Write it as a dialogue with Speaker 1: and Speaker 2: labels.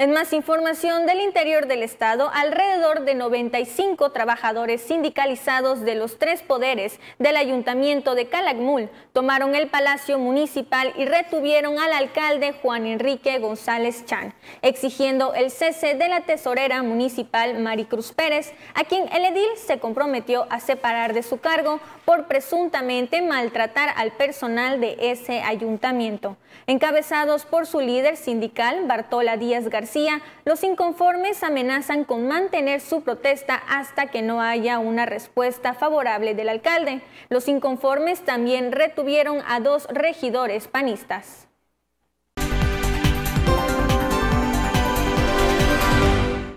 Speaker 1: En más información del interior del Estado, alrededor de 95 trabajadores sindicalizados de los tres poderes del Ayuntamiento de Calagmul tomaron el Palacio Municipal y retuvieron al alcalde Juan Enrique González Chan, exigiendo el cese de la tesorera municipal Maricruz Pérez, a quien el edil se comprometió a separar de su cargo por presuntamente maltratar al personal de ese ayuntamiento. Encabezados por su líder sindical, Bartola Díaz García, los inconformes amenazan con mantener su protesta hasta que no haya una respuesta favorable del alcalde. Los inconformes también retuvieron a dos regidores panistas.